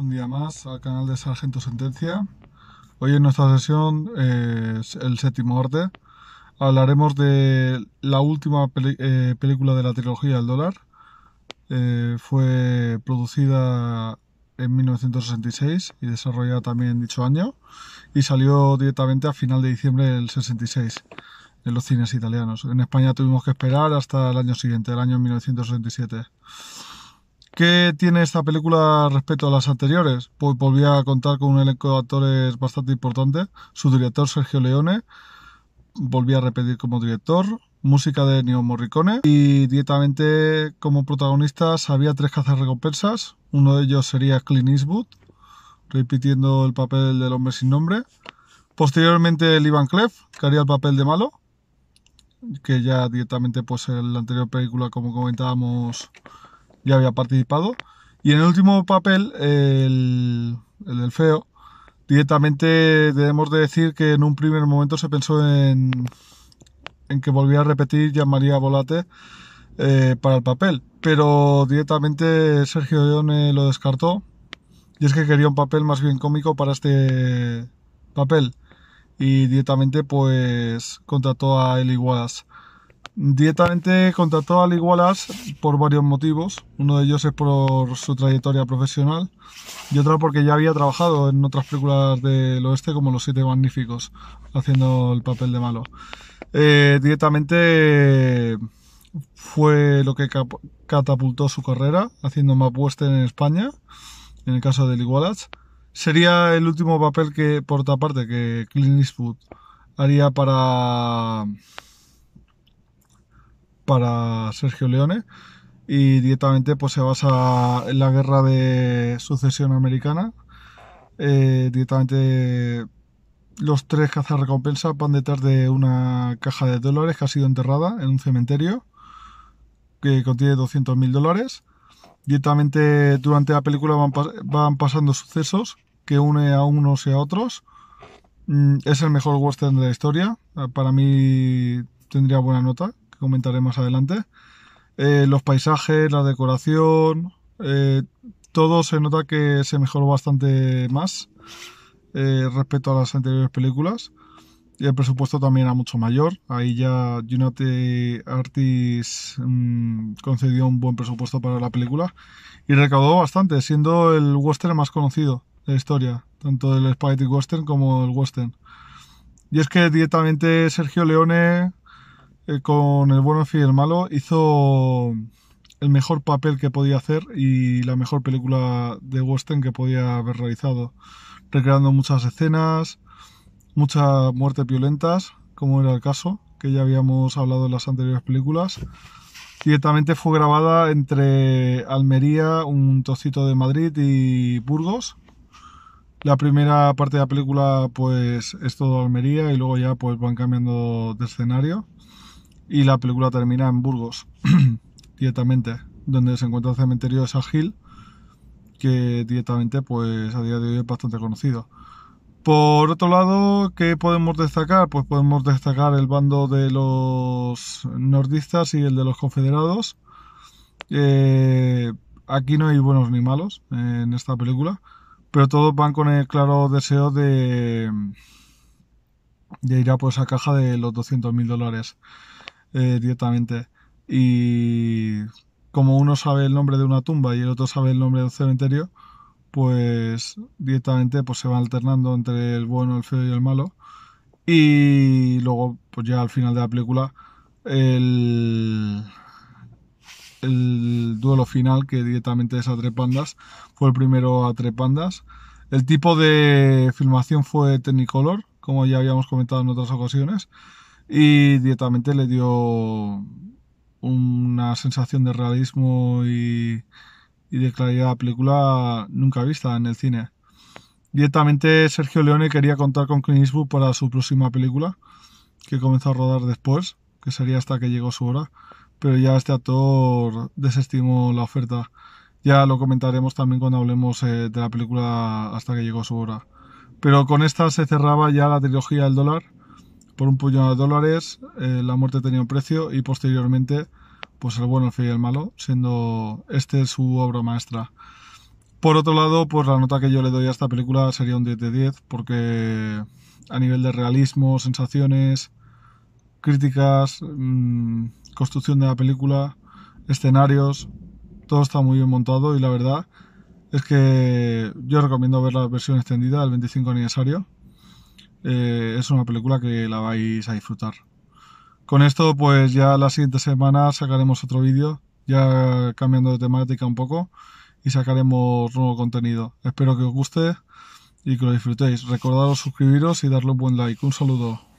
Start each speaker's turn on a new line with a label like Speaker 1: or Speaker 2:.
Speaker 1: un día más al canal de Sargento Sentencia. Hoy en nuestra sesión, es eh, El Séptimo Arte, hablaremos de la última eh, película de la trilogía El Dólar. Eh, fue producida en 1966 y desarrollada también dicho año y salió directamente a final de diciembre del 66 en los cines italianos. En España tuvimos que esperar hasta el año siguiente, el año 1967. ¿Qué tiene esta película respecto a las anteriores? Pues volvía a contar con un elenco de actores bastante importante. Su director Sergio Leone volvía a repetir como director. Música de Neo Morricone y directamente como protagonistas había tres cazas recompensas. Uno de ellos sería Clint Eastwood, repitiendo el papel del hombre sin nombre. Posteriormente el Ivan Clef, que haría el papel de malo, que ya directamente pues en la anterior película, como comentábamos, ya había participado. Y en el último papel, el, el, feo, directamente debemos de decir que en un primer momento se pensó en, que volviera a repetir llamaría maría Volate eh, para el papel, pero directamente Sergio Leone lo descartó y es que quería un papel más bien cómico para este papel y directamente pues contrató a Eli Wallace. Directamente contrató al Igualas por varios motivos. Uno de ellos es por su trayectoria profesional y otro porque ya había trabajado en otras películas del oeste como Los Siete Magníficos, haciendo el papel de malo. Eh, directamente fue lo que catapultó su carrera, haciendo map en España, en el caso del Igualas. Sería el último papel que, por otra parte, que Clint Eastwood haría para para Sergio Leone y directamente pues se basa en la guerra de sucesión americana. Eh, directamente los tres recompensa van detrás de una caja de dólares que ha sido enterrada en un cementerio que contiene 200.000 dólares. Directamente durante la película van, van pasando sucesos que une a unos y a otros. Mm, es el mejor western de la historia. Ah, para mí tendría buena nota comentaré más adelante. Eh, los paisajes, la decoración, eh, todo se nota que se mejoró bastante más eh, respecto a las anteriores películas. Y el presupuesto también era mucho mayor. Ahí ya United Artists mm, concedió un buen presupuesto para la película y recaudó bastante, siendo el western más conocido de la historia, tanto del Spaghetti Western como el western. Y es que directamente Sergio Leone eh, con El bueno, y el malo, hizo el mejor papel que podía hacer y la mejor película de western que podía haber realizado, recreando muchas escenas, muchas muertes violentas, como era el caso, que ya habíamos hablado en las anteriores películas. Directamente fue grabada entre Almería, un tocito de Madrid y Burgos. La primera parte de la película pues es todo Almería y luego ya pues van cambiando de escenario y la película termina en Burgos, directamente, donde se encuentra el cementerio de San Gil, que directamente pues a día de hoy es bastante conocido. Por otro lado, ¿qué podemos destacar? Pues podemos destacar el bando de los nordistas y el de los confederados. Eh, aquí no hay buenos ni malos en esta película, pero todos van con el claro deseo de, de ir a por esa caja de los 200.000 dólares. Eh, directamente. Y como uno sabe el nombre de una tumba y el otro sabe el nombre de un cementerio, pues directamente pues, se va alternando entre el bueno, el feo y el malo. Y luego, pues ya al final de la película, el, el duelo final, que directamente es a Trepandas, fue el primero a Trepandas. El tipo de filmación fue Technicolor, como ya habíamos comentado en otras ocasiones y directamente le dio una sensación de realismo y, de claridad a la película nunca vista en el cine. Directamente Sergio Leone quería contar con Clint Eastwood para su próxima película, que comenzó a rodar después, que sería hasta que llegó su hora, pero ya este actor desestimó la oferta. Ya lo comentaremos también cuando hablemos eh, de la película hasta que llegó su hora. Pero con esta se cerraba ya la trilogía del dólar, por un puñado de dólares, eh, la muerte tenía un precio y posteriormente, pues el bueno, el y el malo, siendo este su obra maestra. Por otro lado, pues la nota que yo le doy a esta película sería un 10 de 10, porque a nivel de realismo, sensaciones, críticas, mm, construcción de la película, escenarios, todo está muy bien montado y la verdad es que yo recomiendo ver la versión extendida del 25 aniversario, eh, es una película que la vais a disfrutar. Con esto, pues ya la siguiente semana sacaremos otro vídeo, ya cambiando de temática un poco, y sacaremos nuevo contenido. Espero que os guste y que lo disfrutéis. Recordaros suscribiros y darle un buen like. Un saludo.